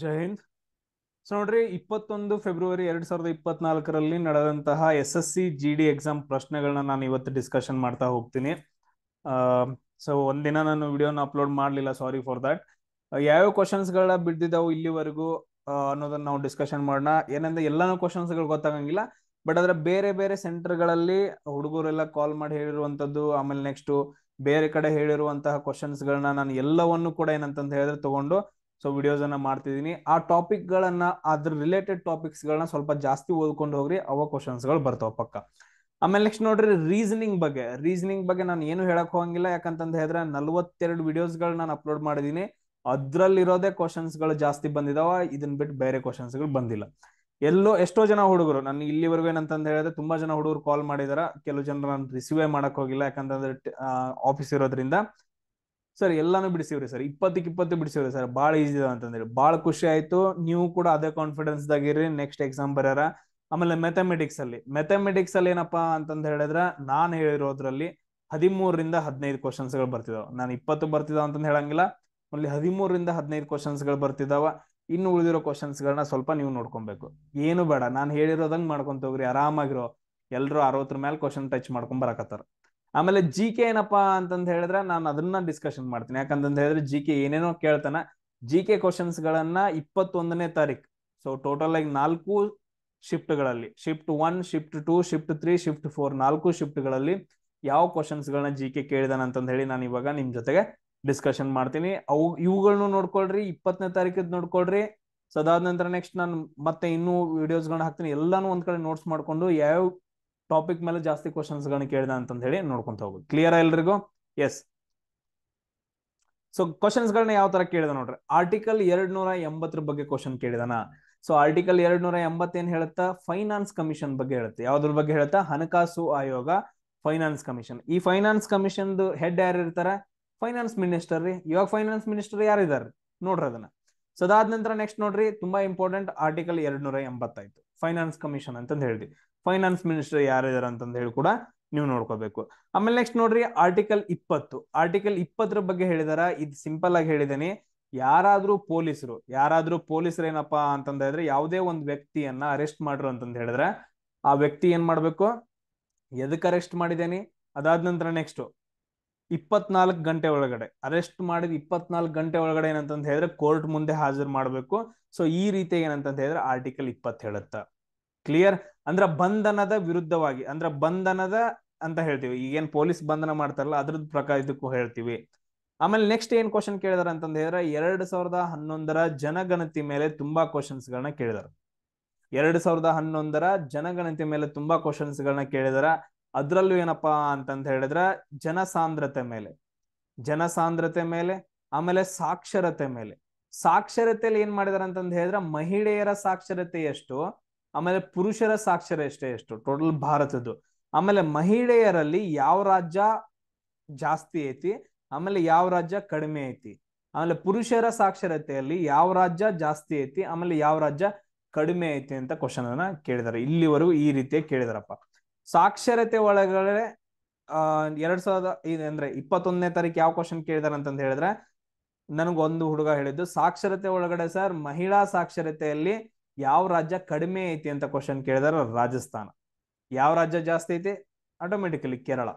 ಜೈ Hind so ನೋಡ್ರಿ ಇಪ್ಪತ್ತೊಂದು February ಎರಡ್ ಸಾವಿರದ ಇಪ್ಪತ್ನಾಲ್ಕರಲ್ಲಿ ನಡೆದಂತಹ S S C G D exam ಪ್ರಶ್ನೆಗಳನ್ನ ನಾನು ಇವತ್ತು ಡಿಸ್ಕಷನ್ ಮಾಡ್ತಾ ಹೋಗ್ತೀನಿ ಸೊ ಒಂದಿನ ನಾನು ವಿಡಿಯೋನ ಅಪ್ಲೋಡ್ ಮಾಡಲಿಲ್ಲ ಸಾರಿ ಫಾರ್ ದಟ್ ಯಾವ್ಯಾವ ಕ್ವಶನ್ಸ್ಗಳ ಬಿದ್ದಿದ್ದಾವೆ ಇಲ್ಲಿವರೆಗೂ ಅನ್ನೋದನ್ನ ನಾವು ಡಿಸ್ಕಷನ್ ಮಾಡೋಣ ಏನಂದ್ರೆ ಎಲ್ಲಾನು ಗಳು ಗೊತ್ತಾಗಂಗಿಲ್ಲ ಬಟ್ ಅದರ ಬೇರೆ ಬೇರೆ ಸೆಂಟರ್ಗಳಲ್ಲಿ ಹುಡುಗರೆಲ್ಲ ಕಾಲ್ ಮಾಡಿ ಹೇಳಿರುವಂಥದ್ದು ಆಮೇಲೆ ನೆಕ್ಸ್ಟ್ ಬೇರೆ ಕಡೆ ಹೇಳಿರುವಂತಹ ಕ್ವಶನ್ಸ್ಗಳನ್ನ ನಾನು ಎಲ್ಲವನ್ನು ಕೂಡ ಏನಂತ ಹೇಳಿದ್ರೆ ತಗೊಂಡು ಸೊ ವಿಡಿಯೋಸ್ ಅನ್ನ ಮಾಡ್ತಿದ್ದೀನಿ ಆ ಟಾಪಿಕ್ ಗಳನ್ನ ಅದ್ರ ರಿಲೇಟೆಡ್ ಟಾಪಿಕ್ಸ್ ಗಳನ್ನ ಸ್ವಲ್ಪ ಜಾಸ್ತಿ ಓದ್ಕೊಂಡು ಹೋಗ್ರಿ ಅವ ಕ್ವಶನ್ಸ್ ಗಳು ಬರ್ತಾವ ಪಕ್ಕ ಆಮೇಲೆ ನೆಕ್ಸ್ಟ್ ನೋಡ್ರಿ ರೀಸನಿಂಗ್ ಬಗ್ಗೆ ರೀಸನಿಂಗ್ ಬಗ್ಗೆ ನಾನು ಏನು ಹೇಳಕ್ ಹೋಗಂಗಿಲ್ಲ ಯಾಕಂತ ಹೇಳಿದ್ರೆ ನಲ್ವತ್ತೆರಡು ವಿಡಿಯೋಸ್ ಗಳು ನಾನು ಅಪ್ಲೋಡ್ ಮಾಡಿದೀನಿ ಅದ್ರಲ್ಲಿರೋದೇ ಕ್ವಶನ್ಸ್ ಗಳು ಜಾಸ್ತಿ ಬಂದಿದಾವ ಇದನ್ ಬಿಟ್ಟು ಬೇರೆ ಕ್ವಶನ್ಸ್ ಗಳು ಬಂದಿಲ್ಲ ಎಲ್ಲೋ ಎಷ್ಟೋ ಜನ ಹುಡುಗರು ನಾನು ಇಲ್ಲಿವರೆಗೂ ಏನಂತ ಹೇಳಿದ್ರೆ ತುಂಬಾ ಜನ ಹುಡುಗರು ಕಾಲ್ ಮಾಡಿದಾರ ಕೆಲವು ಜನ ನಾನು ರಿಸೀವೇ ಮಾಡಕ್ ಹೋಗಿಲ್ಲ ಯಾಕಂತಂದ್ರೆ ಆಫೀಸ್ ಇರೋದ್ರಿಂದ ಸರ್ ಎಲ್ಲಾನು ಬಿಡಿಸಿವ್ರಿ ಸರ್ ಇಪ್ಪತ್ತಕ್ಕೆ ಇಪ್ಪತ್ತು ಬಿಡಿಸಿವ್ರಿ ಸರ್ ಭಾಳ ಈಜಿ ಅಂತಂದ್ರೆ ಬಹಳ ಖುಷಿ ಆಯ್ತು ನೀವು ಕೂಡ ಅದೇ ಕಾನ್ಫಿಡೆನ್ಸ್ ದಾಗಿರ್ರಿ ನೆಕ್ಸ್ಟ್ ಎಕ್ಸಾಮ್ ಬರೋರ ಆಮೇಲೆ ಮೆಥಮೆಟಿಕ್ಸ್ ಅಲ್ಲಿ ಮೆಥಮೆಟಿಕ್ಸ್ ಅಲ್ಲಿ ಏನಪ್ಪಾ ಅಂತಂದ್ ಹೇಳಿದ್ರೆ ನಾನು ಹೇಳಿರೋದ್ರಲ್ಲಿ ಹದಿಮೂರರಿಂದ ಹದಿನೈದು ಕ್ವಶನ್ಸ್ ಗಳು ಬರ್ತಿದಾವ ನಾನು ಇಪ್ಪತ್ತು ಬರ್ತಿದಾವ ಅಂತ ಹೇಳಂಗಿಲ್ಲ ಅಲ್ಲಿ ಹದಿಮೂರರಿಂದ ಹದಿನೈದು ಕ್ವಶನ್ಸ್ ಗಳು ಬರ್ತಿದಾವ ಇನ್ನು ಉಳಿದಿರೋ ಕ್ವಶನ್ಸ್ ಗಳನ್ನ ಸ್ವಲ್ಪ ನೀವು ನೋಡ್ಕೊಬೇಕು ಏನು ಬೇಡ ನಾನು ಹೇಳಿರೋದಂಗ್ ಮಾಡ್ಕೊಂತ ಹೋಗ್ರಿ ಆರಾಮಾಗಿರೋ ಎಲ್ಲರೂ ಅರವತ್ತರ ಮೇಲೆ ಕ್ವಶನ್ ಟಚ್ ಮಾಡ್ಕೊಂಡ್ ಬರಕತ್ತಾರ ಆಮೇಲೆ ಜಿ ಕೆ ಏನಪ್ಪಾ ಅಂತಂದ ಹೇಳಿದ್ರೆ ನಾನು ಅದನ್ನ ಡಿಸ್ಕಷನ್ ಮಾಡ್ತೀನಿ ಯಾಕಂತಂದ ಹೇಳಿದ್ರೆ ಜಿ ಕೆ ಏನೇನೋ ಕೇಳ್ತಾನ ಜಿ ಕೆ ಕ್ವಶನ್ಸ್ ಗಳನ್ನ ಇಪ್ಪತ್ತೊಂದನೇ ತಾರೀಕು ಸೊ ಟೋಟಲ್ ಆಗಿ ನಾಲ್ಕು ಶಿಫ್ಟ್ ಗಳಲ್ಲಿ shift one shift two shift three shift four ನಾಲ್ಕು ಶಿಫ್ಟ್ ಗಳಲ್ಲಿ ಯಾವ ಕ್ವಶನ್ಸ್ ಗಳನ್ನ ಜಿ ಕೆ ಕೇಳಿದಾನ ಅಂತಂದ ಹೇಳಿ ನಾನು ಇವಾಗ ನಿಮ್ ಜೊತೆಗೆ ಡಿಸ್ಕಷನ್ ಮಾಡ್ತೀನಿ ಅವು ಇವುಗಳನ್ನು ನೋಡ್ಕೊಳ್ರಿ ಇಪ್ಪತ್ತನೇ ತಾರೀಕದ್ ನೋಡ್ಕೊಳ್ರಿ ಸೊ ಅದಾದ ನಂತರ ನೆಕ್ಸ್ಟ್ ನಾನು ಮತ್ತೆ ಇನ್ನೂ ವಿಡಿಯೋಸ್ಗಳನ್ನ ಹಾಕ್ತೀನಿ ಎಲ್ಲಾನು ಒಂದ್ ಕಡೆ ನೋಟ್ಸ್ ಮಾಡ್ಕೊಂಡು ಯಾವ ಟಾಪಿಕ್ ಮೇಲೆ ಜಾಸ್ತಿ ಕ್ವಶನ್ಸ್ ಗಳನ್ನ ಕೇಳಿದ ಅಂತಂದ ಹೇಳಿ ನೋಡ್ಕೊಂತ ಹೋಗುದು ಕ್ಲಿಯರ್ ಎಲ್ರಿಗೂ ಎಸ್ ಸೊ ಕ್ವಶನ್ಸ್ ಗಳನ್ನ ಯಾವ ತರ ಕೇಳಿದ ನೋಡ್ರಿ ಆರ್ಟಿಕಲ್ ಎರಡ್ ನೂರ ಎಂಬತ್ತರ ಬಗ್ಗೆ ಕ್ವಶನ್ ಕೇಳಿದಾನ ಸೊ ಆರ್ಟಿಕಲ್ ಎರಡ್ ನೂರ ಎಂಬತ್ತೇನ್ ಹೇಳುತ್ತಾ ಫೈನಾನ್ಸ್ ಕಮಿಷನ್ ಬಗ್ಗೆ ಹೇಳುತ್ತೆ ಯಾವ್ದ್ರ ಬಗ್ಗೆ ಹೇಳುತ್ತಾ ಹಣಕಾಸು ಆಯೋಗ ಫೈನಾನ್ಸ್ ಕಮಿಷನ್ ಈ ಫೈನಾನ್ಸ್ ಕಮಿಷನ್ದು ಹೆಡ್ ಯಾರು ಇರ್ತಾರ ಫೈನಾನ್ಸ್ ಮಿನಿಸ್ಟರ್ ರೀ ಇವಾಗ ಫೈನಾನ್ಸ್ ಮಿನಿಸ್ಟರ್ ಯಾರಿದ್ದಾರೆ ನೋಡ್ರಿ ಅದನ್ನ ಸೊ ಅದಾದ ನಂತರ ನೆಕ್ಸ್ಟ್ ನೋಡ್ರಿ ತುಂಬಾ ಇಂಪಾರ್ಟೆಂಟ್ ಆರ್ಟಿಕಲ್ ಎರಡ್ ನೂರ ಫೈನಾನ್ಸ್ ಕಮಿಷನ್ ಅಂತಂದು ಹೇಳಿದ್ವಿ ಫೈನಾನ್ಸ್ ಮಿನಿಸ್ಟರ್ ಯಾರಿದ್ದಾರೆ ಅಂತ ಹೇಳಿ ಕೂಡ ನೀವು ನೋಡ್ಕೋಬೇಕು ಆಮೇಲೆ ನೆಕ್ಸ್ಟ್ ನೋಡ್ರಿ ಆರ್ಟಿಕಲ್ ಇಪ್ಪತ್ತು ಆರ್ಟಿಕಲ್ ಇಪ್ಪತ್ತರ ಬಗ್ಗೆ ಹೇಳಿದಾರ ಇದು ಸಿಂಪಲ್ ಆಗಿ ಹೇಳಿದೇನೆ ಯಾರಾದ್ರೂ ಪೊಲೀಸರು ಯಾರಾದ್ರೂ ಪೊಲೀಸರು ಏನಪ್ಪಾ ಅಂತಂದ ಹೇಳಿದ್ರೆ ಯಾವುದೇ ಒಂದು ವ್ಯಕ್ತಿಯನ್ನ ಅರೆಸ್ಟ್ ಮಾಡ್ರು ಅಂತಂದ ಹೇಳಿದ್ರೆ ಆ ವ್ಯಕ್ತಿ ಏನ್ ಮಾಡ್ಬೇಕು ಎದಕ್ ಅರೆಸ್ಟ್ ಮಾಡಿದ್ದೇನೆ ಅದಾದ ನಂತರ ನೆಕ್ಸ್ಟ್ ಇಪ್ಪತ್ನಾಲ್ಕು ಗಂಟೆ ಒಳಗಡೆ ಅರೆಸ್ಟ್ ಮಾಡಿದ ಇಪ್ಪತ್ನಾಲ್ಕು ಗಂಟೆ ಒಳಗಡೆ ಏನಂತಂತ ಹೇಳಿದ್ರೆ ಕೋರ್ಟ್ ಮುಂದೆ ಹಾಜರು ಮಾಡಬೇಕು ಸೊ ಈ ರೀತಿ ಏನಂತ ಹೇಳಿದ್ರೆ ಆರ್ಟಿಕಲ್ ಇಪ್ಪತ್ತು ಹೇಳುತ್ತ ಕ್ಲಿಯರ್ ಅಂದ್ರ ಬಂಧನದ ವಿರುದ್ಧವಾಗಿ ಅಂದ್ರ ಬಂಧನದ ಅಂತ ಹೇಳ್ತೀವಿ ಈಗೇನ್ ಪೊಲೀಸ್ ಬಂಧನ ಮಾಡ್ತಾರಲ್ಲ ಅದ್ರ ಪ್ರಕಾರ ಇದಕ್ಕೂ ಹೇಳ್ತೀವಿ ಆಮೇಲೆ ನೆಕ್ಸ್ಟ್ ಏನ್ ಕ್ವಶನ್ ಕೇಳಿದಾರೆ ಅಂತಂದ ಹೇಳಿದ್ರೆ ಎರಡ್ ಸಾವಿರದ ಹನ್ನೊಂದರ ಜನಗಣತಿ ಮೇಲೆ ತುಂಬಾ ಕ್ವಶನ್ಸ್ ಗಳನ್ನ ಕೇಳಿದಾರೆ ಎರಡ್ ಸಾವಿರದ ಹನ್ನೊಂದರ ಜನಗಣತಿ ಮೇಲೆ ತುಂಬಾ ಕ್ವಶನ್ಸ್ ಗಳನ್ನ ಕೇಳಿದಾರ ಅದರಲ್ಲೂ ಏನಪ್ಪಾ ಅಂತಂತ ಹೇಳಿದ್ರೆ ಜನಸಾಂದ್ರತೆ ಮೇಲೆ ಜನಸಾಂದ್ರತೆ ಮೇಲೆ ಆಮೇಲೆ ಸಾಕ್ಷರತೆ ಮೇಲೆ ಸಾಕ್ಷರತೆಯಲ್ಲಿ ಏನ್ ಮಾಡಿದಾರೆ ಅಂತಂದು ಹೇಳಿದ್ರೆ ಮಹಿಳೆಯರ ಸಾಕ್ಷರತೆ ಎಷ್ಟು ಆಮೇಲೆ ಪುರುಷರ ಸಾಕ್ಷರ ಎಷ್ಟೇ ಎಷ್ಟು ಟೋಟಲ್ ಭಾರತದ್ದು ಆಮೇಲೆ ಮಹಿಳೆಯರಲ್ಲಿ ಯಾವ ರಾಜ್ಯ ಜಾಸ್ತಿ ಐತಿ ಆಮೇಲೆ ಯಾವ ರಾಜ್ಯ ಕಡಿಮೆ ಐತಿ ಆಮೇಲೆ ಪುರುಷರ ಸಾಕ್ಷರತೆಯಲ್ಲಿ ಯಾವ ರಾಜ್ಯ ಜಾಸ್ತಿ ಐತಿ ಆಮೇಲೆ ಯಾವ ರಾಜ್ಯ ಕಡಿಮೆ ಐತಿ ಅಂತ ಕ್ವಶನ್ ಅನ್ನ ಕೇಳಿದಾರೆ ಇಲ್ಲಿವರೆಗೂ ಈ ರೀತಿಯ ಕೇಳಿದಾರಪ್ಪ ಸಾಕ್ಷರತೆ ಒಳಗಡೆ ಎರಡ್ ಸಾವಿರದ ಅಂದ್ರೆ ಇಪ್ಪತ್ತೊಂದನೇ ತಾರೀಕು ಯಾವ ಕ್ವಶನ್ ಕೇಳಿದಾರೆ ಅಂತ ಹೇಳಿದ್ರೆ ನನಗೊಂದು ಹುಡುಗ ಹೇಳಿದ್ದು ಸಾಕ್ಷರತೆ ಒಳಗಡೆ ಸರ್ ಮಹಿಳಾ ಸಾಕ್ಷರತೆಯಲ್ಲಿ ಯಾವ ರಾಜ್ಯ ಕಡಿಮೆ ಐತಿ ಅಂತ ಕ್ವಶನ್ ಕೇಳಿದಾರೆ ರಾಜಸ್ಥಾನ ಯಾವ ರಾಜ್ಯ ಜಾಸ್ತಿ ಐತಿ ಆಟೋಮೆಟಿಕಲಿ ಕೇರಳ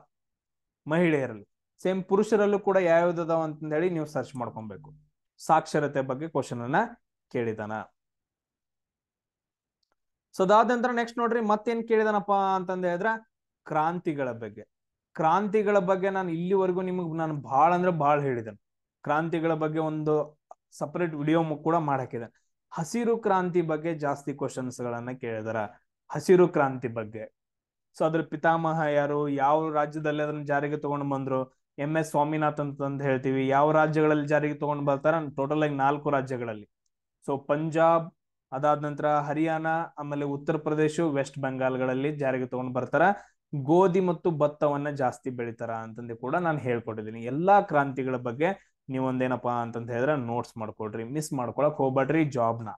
ಮಹಿಳೆಯರಲ್ಲಿ ಸೇಮ್ ಪುರುಷರಲ್ಲೂ ಕೂಡ ಯಾವ್ದದ ಅಂತಂದೇಳಿ ನೀವು ಸರ್ಚ್ ಮಾಡ್ಕೊಬೇಕು ಸಾಕ್ಷರತೆ ಬಗ್ಗೆ ಕ್ವಶನ್ ಅನ್ನ ಕೇಳಿದಾನ ಸೊ ಅದಾದ ನಂತರ ನೆಕ್ಸ್ಟ್ ನೋಡ್ರಿ ಮತ್ತೇನ್ ಕೇಳಿದನಪ್ಪ ಅಂತಂದ ಹೇಳಿದ್ರೆ ಕ್ರಾಂತಿಗಳ ಬಗ್ಗೆ ಕ್ರಾಂತಿಗಳ ಬಗ್ಗೆ ನಾನು ಇಲ್ಲಿವರೆಗೂ ನಿಮಗೆ ನಾನು ಬಹಳ ಅಂದ್ರೆ ಬಹಳ ಹೇಳಿದ್ದೇನೆ ಕ್ರಾಂತಿಗಳ ಬಗ್ಗೆ ಒಂದು ಸಪರೇಟ್ ವಿಡಿಯೋ ಕೂಡ ಮಾಡಾಕಿದೆ ಹಸಿರು ಕ್ರಾಂತಿ ಬಗ್ಗೆ ಜಾಸ್ತಿ ಕ್ವಶನ್ಸ್ ಗಳನ್ನ ಕೇಳಿದಾರ ಹಸಿರು ಕ್ರಾಂತಿ ಬಗ್ಗೆ ಸೊ ಅದ್ರ ಪಿತಾಮಹ ಯಾರು ಯಾವ ರಾಜ್ಯದಲ್ಲಿ ಅದನ್ನ ಜಾರಿಗೆ ತಗೊಂಡು ಬಂದ್ರು ಎಂ ಎಸ್ ಸ್ವಾಮಿನಾಥ್ ಅಂತ ಹೇಳ್ತೀವಿ ಯಾವ ರಾಜ್ಯಗಳಲ್ಲಿ ಜಾರಿಗೆ ತಗೊಂಡು ಬರ್ತಾರ ಟೋಟಲ್ ಆಗಿ ನಾಲ್ಕು ರಾಜ್ಯಗಳಲ್ಲಿ ಸೊ ಪಂಜಾಬ್ ಅದಾದ ನಂತರ ಹರಿಯಾಣ ಆಮೇಲೆ ಉತ್ತರ ಪ್ರದೇಶ ವೆಸ್ಟ್ ಬೆಂಗಾಲ್ಗಳಲ್ಲಿ ಜಾರಿಗೆ ತಗೊಂಡ್ ಬರ್ತಾರ ಗೋಧಿ ಮತ್ತು ಭತ್ತವನ್ನ ಜಾಸ್ತಿ ಬೆಳಿತಾರ ಅಂತಂದು ಕೂಡ ನಾನು ಹೇಳ್ಕೊಟ್ಟಿದೀನಿ ಎಲ್ಲಾ ಕ್ರಾಂತಿಗಳ ಬಗ್ಗೆ ನೀವೊಂದೇನಪ್ಪಾ ಅಂತ ಹೇಳಿದ್ರೆ ನೋಟ್ಸ್ ಮಾಡ್ಕೊಡ್ರಿ ಮಿಸ್ ಮಾಡ್ಕೊಳಕ್ ಜಾಬ್ ಜಾಬ್ನ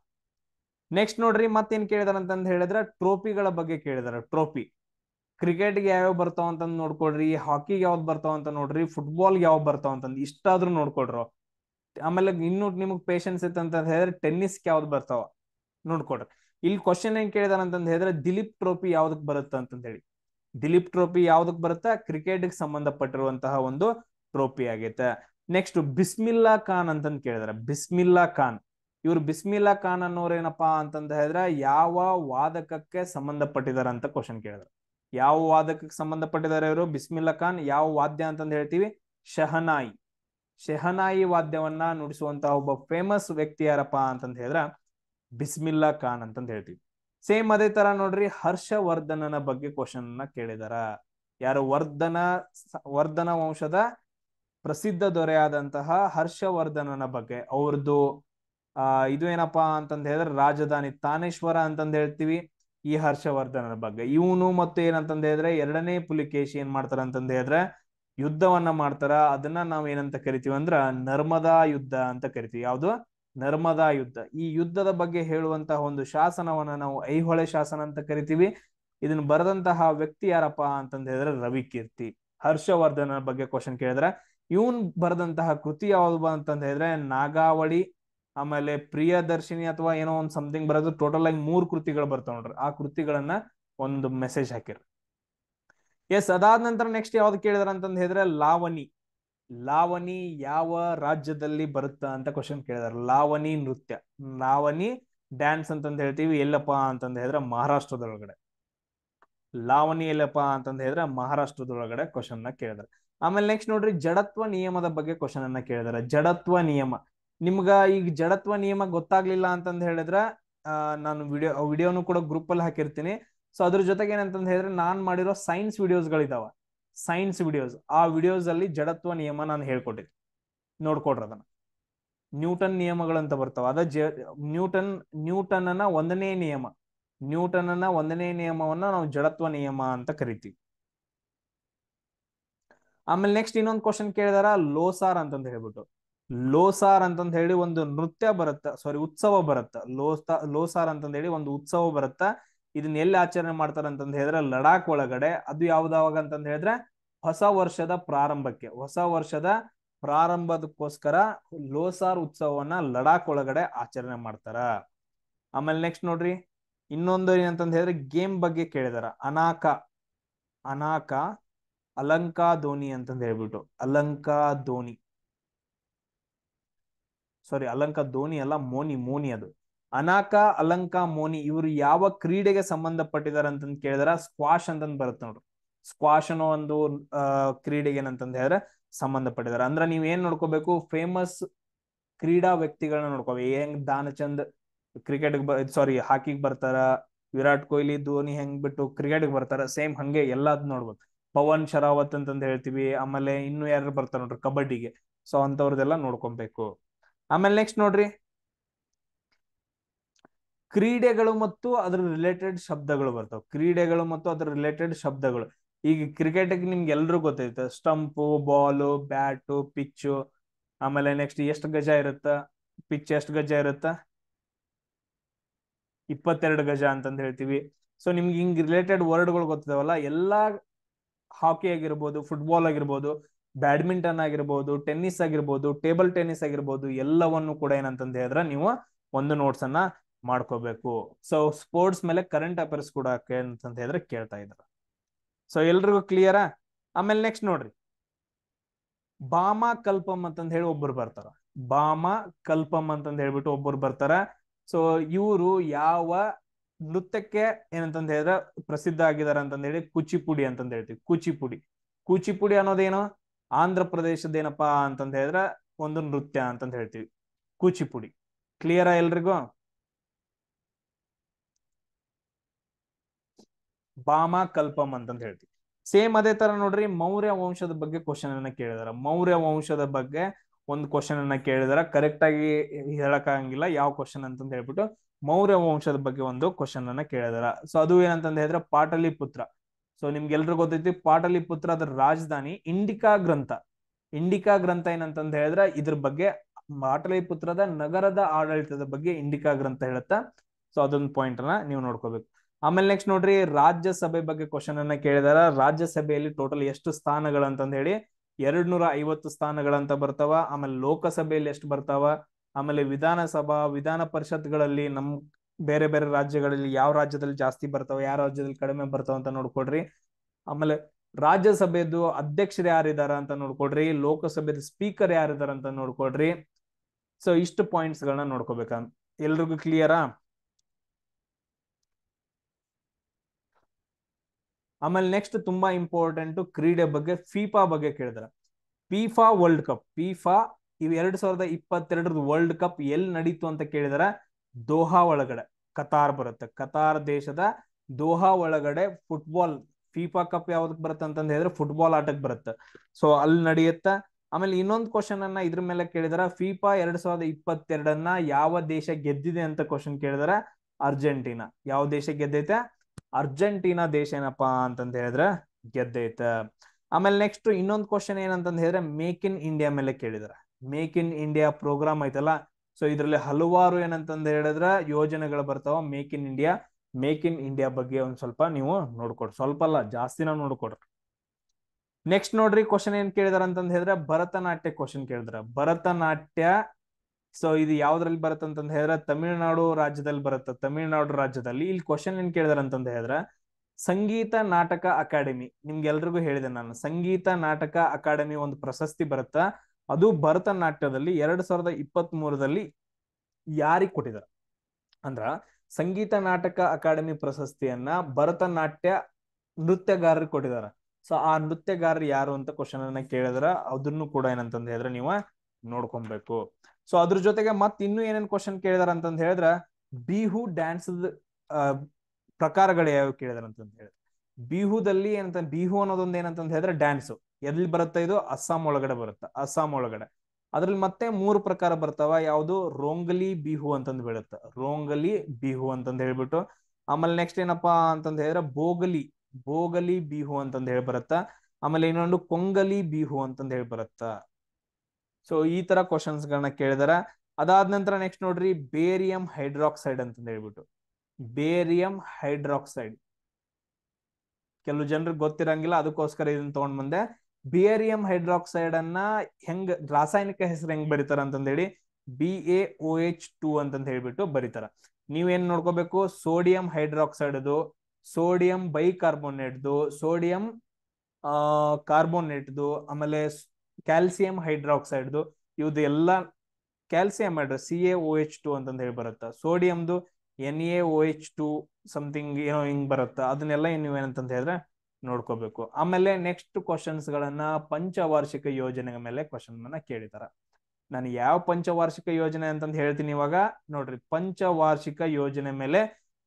ನೆಕ್ಸ್ಟ್ ನೋಡ್ರಿ ಮತ್ತೇನ್ ಕೇಳಿದಾರ ಅಂತಂದ್ ಹೇಳಿದ್ರೆ ಟ್ರೋಫಿಗಳ ಬಗ್ಗೆ ಕೇಳಿದಾರ ಟ್ರೋಫಿ ಕ್ರಿಕೆಟ್ಗೆ ಯಾವ್ಯಾವ ಬರ್ತಾವ ಅಂತಂದ್ ನೋಡ್ಕೊಡ್ರಿ ಹಾಕಿಗೆ ಯಾವ್ದ್ ಬರ್ತಾವ ಅಂತ ನೋಡ್ರಿ ಫುಟ್ಬಾಲ್ಗೆ ಯಾವ್ ಬರ್ತಾವ ಅಂತಂದ್ ಇಷ್ಟಾದ್ರೂ ನೋಡ್ಕೊಡ್ರು ಆಮೇಲೆ ಇನ್ನು ನಿಮಗ್ ಪೇಶನ್ಸ್ ಇತ್ತಂತ ಹೇಳಿದ್ರೆ ಟೆನ್ನಿಸ್ಗೆ ಯಾವ್ದು ಬರ್ತಾವ ನೋಡ್ಕೊಡ್ರಿ ಇಲ್ಲಿ ಕ್ವಶನ್ ಏನ್ ಕೇಳಿದಾನಂತಂದ್ ಹೇಳಿದ್ರೆ ದಿಲೀಪ್ ಟ್ರೋಫಿ ಯಾವ್ದಕ್ ಬರುತ್ತ ಅಂತ ಹೇಳಿ ದಿಲೀಪ್ ಟ್ರೋಫಿ ಯಾವ್ದಕ್ ಬರುತ್ತಾ ಕ್ರಿಕೆಟ್ಗೆ ಸಂಬಂಧಪಟ್ಟಿರುವಂತಹ ಒಂದು ಟ್ರೋಫಿ ಆಗೈತೆ ನೆಕ್ಸ್ಟ್ ಬಿಸ್ಮಿಲ್ಲಾ ಖಾನ್ ಅಂತಂದ್ ಕೇಳಿದಾರೆ ಬಿಸ್ಮಿಲ್ಲಾ ಖಾನ್ ಇವ್ರು ಬಿಸ್ಮಿಲ್ಲಾ ಖಾನ್ ಅನ್ನೋರೇನಪ್ಪಾ ಅಂತಂದ ಹೇಳಿದ್ರೆ ಯಾವ ವಾದಕಕ್ಕೆ ಸಂಬಂಧಪಟ್ಟಿದ್ದಾರೆ ಅಂತ ಕ್ವಶನ್ ಕೇಳಿದ್ರು ಯಾವ ವಾದಕಕ್ಕೆ ಸಂಬಂಧಪಟ್ಟಿದ್ದಾರೆ ಇವರು ಬಿಸ್ಮಿಲ್ಲಾ ಖಾನ್ ಯಾವ ವಾದ್ಯ ಅಂತಂದು ಹೇಳ್ತೀವಿ ಶಹನಾಯಿ ಶೆಹನಾಯಿ ವಾದ್ಯವನ್ನ ನುಡಿಸುವಂತಹ ಒಬ್ಬ ಫೇಮಸ್ ವ್ಯಕ್ತಿ ಯಾರಪ್ಪ ಅಂತಂದ ಹೇಳಿದ್ರ ಬಿಸ್ಮಿಲ್ಲಾ ಖಾನ್ ಅಂತಂದು ಹೇಳ್ತೀವಿ ಸೇಮ್ ಅದೇ ತರ ನೋಡ್ರಿ ಹರ್ಷವರ್ಧನನ ಬಗ್ಗೆ ಕ್ವಶನ್ ಅನ್ನ ಕೇಳಿದಾರ ಯಾರು ವರ್ಧನ ವರ್ಧನ ವಂಶದ ಪ್ರಸಿದ್ಧ ದೊರೆಯಾದಂತಹ ಹರ್ಷವರ್ಧನನ ಬಗ್ಗೆ ಅವ್ರದ್ದು ಆ ಇದು ಏನಪ್ಪಾ ಅಂತಂದ್ ಹೇಳಿದ್ರೆ ರಾಜಧಾನಿ ತಾನೇಶ್ವರ ಅಂತಂದ್ ಹೇಳ್ತೀವಿ ಈ ಹರ್ಷವರ್ಧನನ ಬಗ್ಗೆ ಇವನು ಮತ್ತೆ ಏನಂತಂದ ಹೇಳಿದ್ರೆ ಎರಡನೇ ಪುಲಿಕೇಶಿ ಏನ್ ಮಾಡ್ತಾರ ಅಂತಂದ ಹೇಳಿದ್ರೆ ಯುದ್ಧವನ್ನ ಮಾಡ್ತಾರ ಅದನ್ನ ನಾವ್ ಏನಂತ ಕರಿತೀವಿ ಅಂದ್ರ ನರ್ಮದಾ ಯುದ್ಧ ಅಂತ ಕರಿತೀವಿ ಯಾವ್ದು ನರ್ಮದಾ ಯುದ್ಧ ಈ ಯುದ್ಧದ ಬಗ್ಗೆ ಹೇಳುವಂತಹ ಒಂದು ಶಾಸನವನ್ನ ನಾವು ಐಹೊಳೆ ಶಾಸನ ಅಂತ ಕರಿತೀವಿ ಇದನ್ನ ಬರೆದಂತಹ ವ್ಯಕ್ತಿ ಯಾರಪ್ಪ ಅಂತಂದ ಹೇಳಿದ್ರೆ ರವಿಕೀರ್ತಿ ಹರ್ಷವರ್ಧನ ಬಗ್ಗೆ ಕ್ವಶನ್ ಕೇಳಿದ್ರೆ ಇವನ್ ಬರೆದಂತಹ ಕೃತಿ ಯಾವ್ದು ಅಂತಂದ ಹೇಳಿದ್ರೆ ನಾಗಾವಳಿ ಆಮೇಲೆ ಪ್ರಿಯದರ್ಶಿನಿ ಅಥವಾ ಏನೋ ಒಂದು ಸಮಥಿಂಗ್ ಬರೋದು ಟೋಟಲ್ ಆಗಿ ಮೂರು ಕೃತಿಗಳು ಬರ್ತಾವ ನೋಡ್ರಿ ಆ ಕೃತಿಗಳನ್ನ ಒಂದು ಮೆಸೇಜ್ ಹಾಕಿರ್ ಎಸ್ ಅದಾದ ನಂತರ ನೆಕ್ಸ್ಟ್ ಯಾವ್ದು ಕೇಳಿದ್ರ ಅಂತಂದ ಲಾವಣಿ ಲಾವಣಿ ಯಾವ ರಾಜ್ಯದಲ್ಲಿ ಬರುತ್ತ ಅಂತ ಕ್ವಶನ್ ಕೇಳಿದಾರೆ ಲಾವಣಿ ನೃತ್ಯ ಲಾವಣಿ ಡ್ಯಾನ್ಸ್ ಅಂತಂದ ಹೇಳ್ತೀವಿ ಎಲ್ಲಪ್ಪ ಅಂತಂದು ಹೇಳಿದ್ರೆ ಮಹಾರಾಷ್ಟ್ರದೊಳಗಡೆ ಲಾವಣಿ ಎಲ್ಲಪ್ಪ ಅಂತಂದು ಹೇಳಿದ್ರೆ ಮಹಾರಾಷ್ಟ್ರದೊಳಗಡೆ ಕ್ವಶನ್ ನ ಕೇಳಿದ್ರೆ ಆಮೇಲೆ ನೆಕ್ಸ್ಟ್ ನೋಡ್ರಿ ಜಡತ್ವ ನಿಯಮದ ಬಗ್ಗೆ ಕ್ವಶನ್ ಅನ್ನ ಕೇಳಿದಾರೆ ಜಡತ್ವ ನಿಯಮ ನಿಮ್ಗ ಈಗ ಜಡತ್ವ ನಿಯಮ ಗೊತ್ತಾಗ್ಲಿಲ್ಲ ಹೇಳಿದ್ರ ಹೇಳಿದ್ರೆ ನಾನು ವಿಡಿಯೋ ವಿಡಿಯೋನು ಕೂಡ ಗ್ರೂಪ್ ಅಲ್ಲಿ ಹಾಕಿರ್ತೀನಿ ಸೊ ಅದ್ರ ಜೊತೆಗೆ ಏನಂತ ಹೇಳಿದ್ರೆ ನಾನ್ ಮಾಡಿರೋ ಸೈನ್ಸ್ ವಿಡಿಯೋಸ್ಗಳಿದಾವ ಸೈನ್ಸ್ ವಿಡಿಯೋಸ್ ಆ ವಿಡಿಯೋಸ್ ಅಲ್ಲಿ ಜಡತ್ವ ನಿಯಮ ನಾನು ಹೇಳ್ಕೊಟ್ಟಿದ್ದೆ ನೋಡ್ಕೊಡ್ರಿ ಅದನ್ನ ನ್ಯೂಟನ್ ನಿಯಮಗಳಂತ ಬರ್ತಾವ ಅದ ಜ ನ್ಯೂಟನ್ ಅನ್ನ ಒಂದನೇ ನಿಯಮ ನ್ಯೂಟನ್ ಅನ್ನ ಒಂದನೇ ನಿಯಮವನ್ನ ನಾವು ಜಡತ್ವ ನಿಯಮ ಅಂತ ಕರಿತೀವಿ ಆಮೇಲೆ ನೆಕ್ಸ್ಟ್ ಇನ್ನೊಂದ್ ಕ್ವಶನ್ ಕೇಳಿದಾರ ಲೋಸಾರ್ ಅಂತಂದು ಹೇಳ್ಬಿಟ್ಟು ಲೋಸಾರ್ ಅಂತ ಹೇಳಿ ಒಂದು ನೃತ್ಯ ಬರುತ್ತ ಸಾರಿ ಉತ್ಸವ ಬರುತ್ತ ಲೋಸಾ ಲೋಸಾರ್ ಅಂತಂದ ಹೇಳಿ ಒಂದು ಉತ್ಸವ ಬರುತ್ತ ಇದನ್ನ ಎಲ್ಲಿ ಆಚರಣೆ ಮಾಡ್ತಾರೆ ಅಂತಂದ್ ಹೇಳಿದ್ರೆ ಲಡಾಖ್ ಒಳಗಡೆ ಅದು ಯಾವ್ದಾವಾಗ ಅಂತಂದ್ ಹೇಳಿದ್ರೆ ಹೊಸ ವರ್ಷದ ಪ್ರಾರಂಭಕ್ಕೆ ಹೊಸ ವರ್ಷದ ಪ್ರಾರಂಭದಕ್ಕೋಸ್ಕರ ಲೋಸಾರ್ ಉತ್ಸವವನ್ನ ಲಡಾಖ್ ಒಳಗಡೆ ಆಚರಣೆ ಮಾಡ್ತಾರ ಆಮೇಲೆ ನೆಕ್ಸ್ಟ್ ನೋಡ್ರಿ ಇನ್ನೊಂದು ಏನಂತಂದ್ ಹೇಳಿದ್ರೆ ಗೇಮ್ ಬಗ್ಗೆ ಕೇಳಿದಾರ ಅನಾಕ ಅನಾಕ ಅಲಂಕಾ ಧೋನಿ ಅಂತಂದ್ ಹೇಳ್ಬಿಟ್ಟು ಅಲಂಕಾ ಧೋನಿ ಸಾರಿ ಅಲಂಕಾ ಧೋನಿ ಅಲ್ಲ ಮೋನಿ ಮೋನಿ ಅದು ಅನಾಕ ಅಲಂಕ ಮೋನಿ ಇವರು ಯಾವ ಕ್ರೀಡೆಗೆ ಸಂಬಂಧಪಟ್ಟಿದ್ದಾರೆ ಅಂತಂದ್ ಕೇಳಿದ್ರ ಸ್ಕ್ವಾಶ್ ಅಂತಂದ್ ಬರುತ್ತೆ ನೋಡ್ರಿ ಸ್ಕ್ವಾಶ್ ಅನ್ನೋ ಒಂದು ಕ್ರೀಡೆಗೆ ಏನಂತಂದ್ ಹೇಳಿದ್ರೆ ಸಂಬಂಧಪಟ್ಟಿದ್ದಾರೆ ಅಂದ್ರೆ ನೀವ್ ಏನ್ ನೋಡ್ಕೋಬೇಕು ಫೇಮಸ್ ಕ್ರೀಡಾ ವ್ಯಕ್ತಿಗಳನ್ನ ನೋಡ್ಕೋಬೇಕು ಹೆಂಗ್ ದಾನಚಂದ್ ಕ್ರಿಕೆಟ್ ಸಾರಿ ಹಾಕಿಗ್ ಬರ್ತಾರ ವಿರಾಟ್ ಕೊಹ್ಲಿ ಧೋನಿ ಹೆಂಗ್ ಬಿಟ್ಟು ಕ್ರಿಕೆಟ್ ಬರ್ತಾರ ಸೇಮ್ ಹಂಗೆ ಎಲ್ಲದ್ ನೋಡ್ಬೇಕು ಪವನ್ ಶರಾವತ್ ಅಂತಂದ್ ಹೇಳ್ತೀವಿ ಆಮೇಲೆ ಇನ್ನು ಯಾರು ಬರ್ತಾರ ನೋಡ್ರಿ ಕಬಡ್ಡಿಗೆ ಸೊ ಅಂತವ್ರದೆಲ್ಲ ನೋಡ್ಕೊಬೇಕು ಆಮೇಲೆ ನೆಕ್ಸ್ಟ್ ನೋಡ್ರಿ ಕ್ರೀಡೆಗಳು ಮತ್ತು ಅದ್ರ ರಿಲೇಟೆಡ್ ಶಬ್ದಗಳು ಬರ್ತವೆ ಕ್ರೀಡೆಗಳು ಮತ್ತು ಅದ್ರ ರಿಲೇಟೆಡ್ ಶಬ್ದಗಳು ಈಗ ಕ್ರಿಕೆಟ್ಗೆ ನಿಮ್ಗೆ ಎಲ್ರು ಗೊತ್ತೈತೆ ಸ್ಟಂಪು ಬಾಲು ಬ್ಯಾಟು ಪಿಚ್ಚು ಆಮೇಲೆ ನೆಕ್ಸ್ಟ್ ಎಷ್ಟು ಗಜ ಇರುತ್ತ ಪಿಚ್ ಎಷ್ಟು ಗಜ ಇರುತ್ತ ಇಪ್ಪತ್ತೆರಡು ಗಜ ಅಂತಂದು ಹೇಳ್ತೀವಿ ಸೊ ನಿಮ್ಗೆ ಹಿಂಗ್ ರಿಲೇಟೆಡ್ ವರ್ಡ್ಗಳು ಗೊತ್ತಿದಾವಲ್ಲ ಎಲ್ಲಾ ಹಾಕಿ ಆಗಿರ್ಬೋದು ಫುಟ್ಬಾಲ್ ಆಗಿರ್ಬೋದು ಬ್ಯಾಡ್ಮಿಂಟನ್ ಆಗಿರ್ಬೋದು ಟೆನ್ನಿಸ್ ಆಗಿರ್ಬೋದು ಟೇಬಲ್ ಟೆನ್ನಿಸ್ ಆಗಿರ್ಬೋದು ಎಲ್ಲವನ್ನು ಕೂಡ ಏನಂತಂದು ಹೇಳಿದ್ರೆ ನೀವು ಒಂದು ನೋಟ್ಸ್ ಅನ್ನ ಮಾಡ್ಕೋಬೇಕು ಸೊ ಸ್ಪೋರ್ಟ್ಸ್ ಮೇಲೆ ಕರೆಂಟ್ ಅಫೇರ್ಸ್ ಕೂಡ ಅಂತ ಹೇಳಿದ್ರೆ ಕೇಳ್ತಾ ಇದ್ರು ಸೊ ಎಲ್ರಿಗೂ ಕ್ಲಿಯರಾ ಆಮೇಲೆ ನೆಕ್ಸ್ಟ್ ನೋಡ್ರಿ ಬಾಮ ಕಲ್ಪಂ ಅಂತಂದ ಹೇಳಿ ಒಬ್ಬರು ಬರ್ತಾರ ಬಾಮ ಕಲ್ಪಂ ಅಂತಂದ್ ಹೇಳ್ಬಿಟ್ಟು ಒಬ್ಬರು ಬರ್ತಾರ ಸೊ ಇವರು ಯಾವ ನೃತ್ಯಕ್ಕೆ ಏನಂತ ಹೇಳಿದ್ರ ಪ್ರಸಿದ್ಧ ಆಗಿದ್ದಾರೆ ಅಂತಂದ ಹೇಳಿ ಕುಚಿಪುಡಿ ಅಂತಂದ ಹೇಳ್ತೀವಿ ಕುಚಿಪುಡಿ ಕೂಚಿಪುಡಿ ಅನ್ನೋದೇನು ಆಂಧ್ರ ಪ್ರದೇಶದ ಏನಪ್ಪಾ ಅಂತಂದ ಹೇಳಿದ್ರೆ ಒಂದು ನೃತ್ಯ ಅಂತಂದ ಹೇಳ್ತೀವಿ ಕೂಚಿಪುಡಿ ಕ್ಲಿಯರಾ ಎಲ್ರಿಗೂ ಬಾಮಾ ಕಲ್ಪಂ ಅಂತ ಹೇಳ್ತೀವಿ ಸೇಮ್ ಅದೇ ತರ ನೋಡ್ರಿ ಮೌರ್ಯ ವಂಶದ ಬಗ್ಗೆ ಕ್ವಶನ್ ಅನ್ನ ಕೇಳಿದಾರ ಮೌರ್ಯ ವಂಶದ ಬಗ್ಗೆ ಒಂದು ಕ್ವಶನ್ ಅನ್ನ ಕೇಳಿದಾರ ಕರೆಕ್ಟ್ ಆಗಿ ಹೇಳಕ್ಕಾಗಿಲ್ಲ ಯಾವ ಕ್ವಶನ್ ಅಂತ ಹೇಳ್ಬಿಟ್ಟು ಮೌರ್ಯ ವಂಶದ ಬಗ್ಗೆ ಒಂದು ಕ್ವಶನ್ ಅನ್ನ ಕೇಳಿದಾರ ಸೊ ಅದು ಏನಂತ ಹೇಳಿದ್ರೆ ಪಾಟಲಿ ಪುತ್ರ ಸೊ ನಿಮ್ಗೆಲ್ರಿಗೂ ಗೊತ್ತೈತಿ ಪಾಟಲಿ ಪುತ್ರ ಅದರ ರಾಜಧಾನಿ ಇಂಡಿಕಾ ಗ್ರಂಥ ಇಂಡಿಕಾ ಗ್ರಂಥ ಏನಂತಂದು ಹೇಳಿದ್ರೆ ಇದ್ರ ಬಗ್ಗೆ ಪಾಟಲಿ ಪುತ್ರದ ನಗರದ ಆಡಳಿತದ ಬಗ್ಗೆ ಇಂಡಿಕಾ ಗ್ರಂಥ ಹೇಳುತ್ತ ಸೊ ಅದೊಂದು ಪಾಯಿಂಟ್ ಅನ್ನ ನೀವು ನೋಡ್ಕೋಬೇಕು ಆಮೇಲೆ ನೆಕ್ಸ್ಟ್ ನೋಡ್ರಿ ರಾಜ್ಯಸಭೆ ಬಗ್ಗೆ ಕ್ವಶನ್ ಅನ್ನ ಕೇಳಿದಾರ ರಾಜ್ಯಸಭೆಯಲ್ಲಿ ಟೋಟಲ್ ಎಷ್ಟು ಅಂತಂದ ಹೇಳಿ ಎರಡ್ ನೂರ ಐವತ್ತು ಸ್ಥಾನಗಳಂತ ಬರ್ತಾವ ಆಮೇಲೆ ಲೋಕಸಭೆಯಲ್ಲಿ ಎಷ್ಟು ಬರ್ತಾವ ಆಮೇಲೆ ವಿಧಾನಸಭಾ ವಿಧಾನ ಪರಿಷತ್ಗಳಲ್ಲಿ ನಮ್ ಬೇರೆ ಬೇರೆ ರಾಜ್ಯಗಳಲ್ಲಿ ಯಾವ ರಾಜ್ಯದಲ್ಲಿ ಜಾಸ್ತಿ ಬರ್ತಾವ ಯಾವ ರಾಜ್ಯದಲ್ಲಿ ಕಡಿಮೆ ಬರ್ತಾವ ಅಂತ ನೋಡ್ಕೊಡ್ರಿ ಆಮೇಲೆ ರಾಜ್ಯಸಭೆದು ಅಧ್ಯಕ್ಷರು ಯಾರಿದಾರ ಅಂತ ನೋಡ್ಕೊಡ್ರಿ ಲೋಕಸಭೆದ ಸ್ಪೀಕರ್ ಯಾರಿದಾರ ಅಂತ ನೋಡ್ಕೊಡ್ರಿ ಸೊ ಇಷ್ಟು ಪಾಯಿಂಟ್ಸ್ ಗಳನ್ನ ನೋಡ್ಕೋಬೇಕಂತ ಎಲ್ರಿಗೂ ಕ್ಲಿಯರಾ ಆಮೇಲೆ ನೆಕ್ಸ್ಟ್ ತುಂಬಾ ಇಂಪಾರ್ಟೆಂಟ್ ಕ್ರೀಡೆ ಬಗ್ಗೆ ಫೀಫಾ ಬಗ್ಗೆ ಕೇಳಿದ್ರ ಫಿಫಾ ವರ್ಲ್ಡ್ ಕಪ್ ಫೀಫಾ ಇವ್ ಎರಡ್ ಸಾವಿರದ ಇಪ್ಪತ್ತೆರಡರ ವರ್ಲ್ಡ್ ಕಪ್ ಎಲ್ಲಿ ನಡೀತು ಅಂತ ಕೇಳಿದಾರ ದೋಹಾ ಒಳಗಡೆ ಕತಾರ್ ಬರುತ್ತೆ ಕತಾರ್ ದೇಶದ ದೋಹಾ ಒಳಗಡೆ ಫುಟ್ಬಾಲ್ ಫೀಫಾ ಕಪ್ ಯಾವ್ದಕ್ ಬರುತ್ತೆ ಅಂತಂದ ಹೇಳಿದ್ರೆ ಫುಟ್ಬಾಲ್ ಆಟಕ್ಕೆ ಬರುತ್ತೆ ಸೊ ಅಲ್ಲಿ ನಡೆಯುತ್ತ ಆಮೇಲೆ ಇನ್ನೊಂದು ಕ್ವಶನ್ ಅನ್ನ ಇದ್ರ ಮೇಲೆ ಕೇಳಿದ್ರ ಫೀಫಾ ಎರಡ್ ಸಾವಿರದ ಇಪ್ಪತ್ತೆರಡನ್ನ ಯಾವ ದೇಶ ಗೆದ್ದಿದೆ ಅಂತ ಕ್ವಶನ್ ಕೇಳಿದಾರ ಅರ್ಜೆಂಟೀನಾ ಯಾವ ದೇಶ ಗೆದ್ದೈತೆ ಅರ್ಜೆಂಟೀನಾ ದೇಶ ಏನಪ್ಪಾ ಅಂತಂದ್ರೆ ಹೇಳಿದ್ರೆ ಗೆದ್ದೈತ ಆಮೇಲೆ ನೆಕ್ಸ್ಟ್ ಇನ್ನೊಂದು ಕ್ವಶನ್ ಏನಂತಂದ ಹೇಳಿದ್ರೆ ಮೇಕ್ ಇನ್ ಇಂಡಿಯಾ ಮೇಲೆ ಕೇಳಿದಾರೆ ಮೇಕ್ ಇನ್ ಇಂಡಿಯಾ ಪ್ರೋಗ್ರಾಮ್ ಐತಲ್ಲ ಸೊ ಇದರಲ್ಲಿ ಹಲವಾರು ಏನಂತಂದ ಹೇಳಿದ್ರೆ ಯೋಜನೆಗಳು ಬರ್ತಾವ make in India make in India ಬಗ್ಗೆ ಒಂದ್ ಸ್ವಲ್ಪ ನೀವು ನೋಡ್ಕೊಡ್ರಿ ಸ್ವಲ್ಪ ಅಲ್ಲ ಜಾಸ್ತಿನ ನೋಡ್ಕೊಡ್ರಿ ನೆಕ್ಸ್ಟ್ ನೋಡ್ರಿ ಕ್ವಶನ್ ಏನ್ ಕೇಳಿದಾರ ಅಂತಂದ್ ಹೇಳಿದ್ರೆ ಭರತನಾಟ್ಯ ಕ್ವಶನ್ ಕೇಳಿದ್ರ ಭರತನಾಟ್ಯ ಸೊ ಇದು ಯಾವ್ದ್ರಲ್ಲಿ ಬರುತ್ತಂತಂದ್ ಹೇಳಿದ್ರೆ ತಮಿಳುನಾಡು ರಾಜ್ಯದಲ್ಲಿ ಬರುತ್ತೆ ತಮಿಳುನಾಡು ರಾಜ್ಯದಲ್ಲಿ ಇಲ್ಲಿ ಕ್ವಶನ್ ಏನ್ ಅಂತಂದ ಹೇಳಿದ್ರೆ ಸಂಗೀತ ನಾಟಕ ಅಕಾಡೆಮಿ ನಿಮ್ಗೆಲ್ರಿಗೂ ಹೇಳಿದೆ ನಾನು ಸಂಗೀತ ನಾಟಕ ಅಕಾಡೆಮಿ ಒಂದು ಪ್ರಶಸ್ತಿ ಬರುತ್ತ ಅದು ಭರತನಾಟ್ಯದಲ್ಲಿ ಎರಡ್ ಸಾವಿರದ ಇಪ್ಪತ್ತ್ ಮೂರದಲ್ಲಿ ಯಾರಿಗೆ ಕೊಟ್ಟಿದಾರ ಅಂದ್ರ ಸಂಗೀತ ನಾಟಕ ಅಕಾಡೆಮಿ ಪ್ರಶಸ್ತಿಯನ್ನ ಭರತನಾಟ್ಯ ನೃತ್ಯಗಾರರು ಕೊಟ್ಟಿದ್ದಾರೆ ಸೊ ಆ ನೃತ್ಯಗಾರರು ಯಾರು ಅಂತ ಕ್ವಶನ್ ಅನ್ನ ಕೇಳಿದ್ರ ಅದನ್ನು ಕೂಡ ಏನಂತಂದ್ ಹೇಳಿದ್ರೆ ನೀವ ನೋಡ್ಕೊಬೇಕು ಸೊ ಅದ್ರ ಜೊತೆಗೆ ಮತ್ ಇನ್ನು ಏನೇನ್ ಕ್ವಶನ್ ಕೇಳಿದಾರ ಅಂತಂದ್ ಹೇಳಿದ್ರ ಬಿಹು ಡ್ಯಾನ್ಸ್ ಪ್ರಕಾರಗಳು ಯಾವ ಕೇಳಿದಾರ ಅಂತಂದ್ ಹೇಳಿದ್ರೆ ಬಿಹುದಲ್ಲಿ ಏನಂತ ಬಿಹು ಅನ್ನೋದೊಂದು ಏನಂತ ಹೇಳಿದ್ರೆ ಡ್ಯಾನ್ಸ್ ಎಲ್ಲಿ ಬರುತ್ತೆ ಇದು ಅಸ್ಸಾಂ ಒಳಗಡೆ ಬರುತ್ತೆ ಅಸ್ಸಾಂ ಒಳಗಡೆ ಅದ್ರಲ್ಲಿ ಮತ್ತೆ ಮೂರು ಪ್ರಕಾರ ಬರ್ತಾವ ಯಾವುದು ರೋಂಗಲಿ ಬಿಹು ಅಂತಂದ್ ಬೀಳುತ್ತೆ ರೋಂಗಲಿ ಬಿಹು ಅಂತಂದ್ ಹೇಳ್ಬಿಟ್ಟು ಆಮೇಲೆ ನೆಕ್ಸ್ಟ್ ಏನಪ್ಪಾ ಅಂತಂದ್ ಹೇಳಿದ್ರೆ ಬೋಗಲಿ ಬೋಗಲಿ ಬಿಹು ಅಂತಂದ್ ಹೇಳಿ ಬರುತ್ತ ಆಮೇಲೆ ಇನ್ನೊಂದು ಕೊಂಗಲಿ ಬಿಹು ಅಂತಂದ್ ಹೇಳಿ ಬರುತ್ತ ಸೊ ಈ ತರ ಕ್ವಶನ್ಸ್ ಗಳನ್ನ ಕೇಳಿದಾರ ಅದಾದ ನಂತರ ನೆಕ್ಸ್ಟ್ ನೋಡ್ರಿ ಬೇರಿಯಂ ಹೈಡ್ರಾಕ್ಸೈಡ್ ಅಂತ ಹೇಳ್ಬಿಟ್ಟು ಬೇರಿಯಂ ಹೈಡ್ರಾಕ್ಸೈಡ್ ಕೆಲವು ಜನರಿಗೆ ಗೊತ್ತಿರಂಗಿಲ್ಲ ಅದಕ್ಕೋಸ್ಕರ ಇದನ್ನ ತಗೊಂಡ್ ಬಂದೆ ಬೇರಿಯಂ ಹೈಡ್ರಾಕ್ಸೈಡ್ ಅನ್ನ ಹೆಂಗ್ ರಾಸಾಯನಿಕ ಹೆಸರು ಹೆಂಗ್ ಬರೀತಾರ ಅಂತಂದೇಳಿ B A O H two ಅಂತ ಹೇಳ್ಬಿಟ್ಟು ಬರೀತಾರ ನೀವೇನ್ ನೋಡ್ಕೋಬೇಕು ಸೋಡಿಯಂ ಹೈಡ್ರಾಕ್ಸೈಡ್ದು ಸೋಡಿಯಂ ಬೈಕಾರ್ಬೋನೇಟ್ದು ಸೋಡಿಯಂ ಕಾರ್ಬೋನೇಟ್ದು ಆಮೇಲೆ ಕ್ಯಾಲ್ಸಿಯಂ ಹೈಡ್ರಾಕ್ಸೈಡ್ದು ಇವ್ದು ಎಲ್ಲ calcium hydra C A O H two ಅಂತಂದು ಹೇಳಿ ಬರುತ್ತಾ ಸೋಡಿಯಂದು N A O H two something ಏನೋ ಹಿಂಗ್ ಬರುತ್ತಾ ಅದನ್ನೆಲ್ಲ ನೀವು ಏನಂತಂದು ಹೇಳಿದ್ರೆ ನೋಡ್ಕೋಬೇಕು ಆಮೇಲೆ ನೆಕ್ಸ್ಟ್ ಕ್ವಶನ್ಸ್ ಗಳನ್ನ ಪಂಚವಾರ್ಷಿಕ ಯೋಜನೆ ಮೇಲೆ ಕ್ವಶನ್ ಅನ್ನ ಕೇಳಿದಾರ ನಾನು ಯಾವ ಪಂಚವಾರ್ಷಿಕ ಯೋಜನೆ ಅಂತಂದು ಹೇಳ್ತೀನಿ ಇವಾಗ ನೋಡ್ರಿ ಪಂಚವಾರ್ಷಿಕ ಯೋಜನೆ ಮೇಲೆ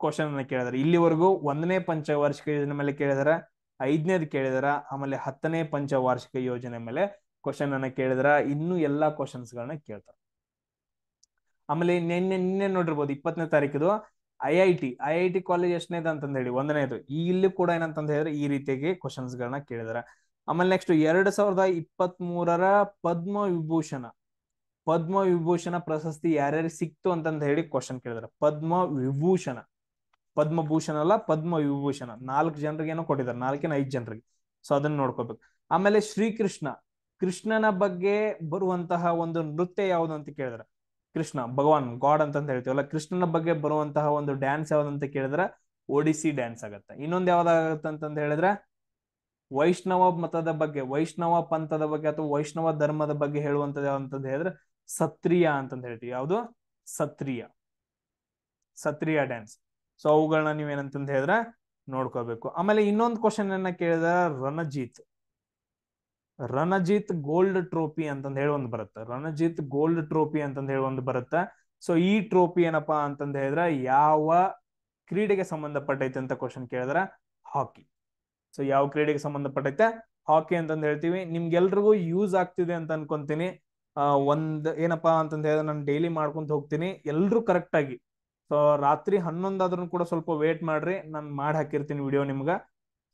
ಕ್ವಶನ್ ಅನ್ನ ಕೇಳಿದಾರೆ ಇಲ್ಲಿವರೆಗೂ ಒಂದನೇ ಪಂಚವಾರ್ಷಿಕ ಯೋಜನೆ ಮೇಲೆ ಕೇಳಿದಾರೆ ಐದನೇದು ಕೇಳಿದಾರ ಆಮೇಲೆ ಹತ್ತನೇ ಪಂಚವಾರ್ಷಿಕ ಯೋಜನೆ ಮೇಲೆ ಕ್ವಶನ್ ಅನ್ನ ಕೇಳಿದ್ರ ಇನ್ನು ಎಲ್ಲಾ ಕ್ವಶನ್ಸ್ ಗಳನ್ನ ಕೇಳ್ತಾರೆ ಆಮೇಲೆ ನಿನ್ನೆ ನಿನ್ನೆ ನೋಡಿರ್ಬೋದು ಇಪ್ಪತ್ತನೇ ತಾರೀಕು I I T I I T college ಎಷ್ಟನೇದ ಅಂತಂದ ಹೇಳಿ ಒಂದನೇದು ಇಲ್ಲಿ ಕೂಡ ಏನಂತ ಹೇಳಿದ್ರೆ ಈ ರೀತಿಯಾಗಿ ಕ್ವಶನ್ಸ್ ಗಳನ್ನ ಕೇಳಿದಾರೆ ಆಮೇಲೆ ನೆಕ್ಸ್ಟ್ ಎರಡ್ ಸಾವಿರದ ಇಪ್ಪತ್ತ್ ಮೂರರ ಪದ್ಮ ವಿಭೂಷಣ ಪದ್ಮ ವಿಭೂಷಣ ಪ್ರಶಸ್ತಿ ಯಾರ್ಯಾರು ಸಿಕ್ತು ಅಂತಂದ ಹೇಳಿ ಕ್ವಶನ್ ಕೇಳಿದಾರೆ ಪದ್ಮ ವಿಭೂಷಣ ಪದ್ಮಭೂಷಣ ಅಲ್ಲ ಪದ್ಮ ವಿಭೂಷಣ ನಾಲ್ಕು ಜನರಿಗೆ ಏನೋ ಕೊಟ್ಟಿದ್ದಾರೆ ನಾಲ್ಕಿನ ಐದು ಜನರಿಗೆ ಸೊ ಅದನ್ನ ನೋಡ್ಕೋಬೇಕು ಆಮೇಲೆ ಶ್ರೀಕೃಷ್ಣ ಕೃಷ್ಣನ ಬಗ್ಗೆ ಬರುವಂತಹ ಒಂದು ನೃತ್ಯ ಯಾವುದು ಅಂತ ಕೇಳಿದ್ರೆ ಕೃಷ್ಣ ಭಗವಾನ್ ಗಾಡ್ ಅಂತ ಹೇಳ್ತೀವಲ್ಲ ಕೃಷ್ಣನ ಬಗ್ಗೆ ಬರುವಂತಹ ಒಂದು ಡ್ಯಾನ್ಸ್ ಅಂತ ಕೇಳಿದ್ರೆ ಒಡಿಸಿ ಡ್ಯಾನ್ಸ್ ಆಗತ್ತೆ ಇನ್ನೊಂದು ಅಂತಂದ ಹೇಳಿದ್ರೆ ವೈಷ್ಣವ ಮತದ ಬಗ್ಗೆ ವೈಷ್ಣವ ಪಂಥದ ಬಗ್ಗೆ ಅಥವಾ ವೈಷ್ಣವ ಧರ್ಮದ ಬಗ್ಗೆ ಹೇಳುವಂಥದ್ದು ಯಾವಂತಂದು ಹೇಳಿದ್ರೆ ಸತ್ರಿಯ ಅಂತ ಹೇಳ್ತೀವಿ ಯಾವುದು ಸತ್ರಿಯ ಸತ್ರಿಯ ಡ್ಯಾನ್ಸ್ ಸೊ ಅವುಗಳನ್ನ ನೀವೇನಂತಂದು ಹೇಳಿದ್ರೆ ನೋಡ್ಕೋಬೇಕು ಆಮೇಲೆ ಇನ್ನೊಂದು ಕ್ವಶನ್ ಅನ್ನ ಕೇಳಿದ್ರೆ ರಣಜೀತ್ ರಣಜಿತ್ ಗೋಲ್ಡ್ ಟ್ರೋಫಿ ಅಂತಂದ ಹೇಳಿ ಒಂದು ಬರುತ್ತೆ ರಣಜಿತ್ ಗೋಲ್ಡ್ ಟ್ರೋಫಿ ಅಂತಂದ ಹೇಳಿ ಒಂದು ಬರುತ್ತೆ ಸೊ ಈ ಟ್ರೋಫಿ ಏನಪ್ಪಾ ಅಂತಂದ ಹೇಳಿದ್ರೆ ಯಾವ ಕ್ರೀಡೆಗೆ ಸಂಬಂಧಪಟ್ಟೈತೆ ಅಂತ ಕ್ವಶನ್ ಕೇಳಿದ್ರೆ ಹಾಕಿ ಸೊ ಯಾವ ಕ್ರೀಡೆಗೆ ಸಂಬಂಧಪಟ್ಟೈತೆ ಹಾಕಿ ಅಂತಂದ ಹೇಳ್ತೀವಿ ನಿಮ್ಗೆಲ್ರಿಗೂ ಯೂಸ್ ಆಗ್ತಿದೆ ಅಂತ ಅನ್ಕೊಂತೀನಿ ಒಂದ್ ಏನಪ್ಪಾ ಅಂತಂದ ಹೇಳಿದ್ರೆ ನಾನು ಡೈಲಿ ಮಾಡ್ಕೊಂತ ಹೋಗ್ತೀನಿ ಎಲ್ರು ಕರೆಕ್ಟ್ ಆಗಿ ಸೊ ರಾತ್ರಿ ಹನ್ನೊಂದಾದ್ರೂ ಕೂಡ ಸ್ವಲ್ಪ ವೇಟ್ ಮಾಡ್ರಿ ನಾನು ಮಾಡಿ ಹಾಕಿರ್ತೀನಿ ವಿಡಿಯೋ ನಿಮ್ಗೆ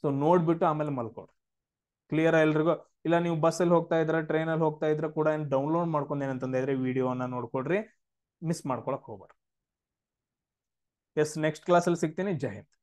ಸೊ ನೋಡ್ಬಿಟ್ಟು ಆಮೇಲೆ ಮಲ್ಕೊಡ್ರಿ ಕ್ಲಿಯರ್ ಎಲ್ರಿಗೂ ಇಲ್ಲ ನೀವು ಬಸ್ ಅಲ್ಲಿ ಹೋಗ್ತಾ ಇದ್ರ ಟ್ರೈನಲ್ಲಿ ಹೋಗ್ತಾ ಇದ್ರೆ ಕೂಡ ಏನ್ ಡೌನ್ಲೋಡ್ ಮಾಡ್ಕೊಂಡು ಏನಂತಂದ್ರೆ ವಿಡಿಯೋನ ನೋಡ್ಕೊಡ್ರಿ ಮಿಸ್ ಮಾಡ್ಕೊಳಕ್ ಹೋಗ್ಬಾರ್ದು ಎಸ್ ನೆಕ್ಸ್ಟ್ ಕ್ಲಾಸಲ್ಲಿ ಸಿಗ್ತೀನಿ ಜೈ ಹಿಂದ್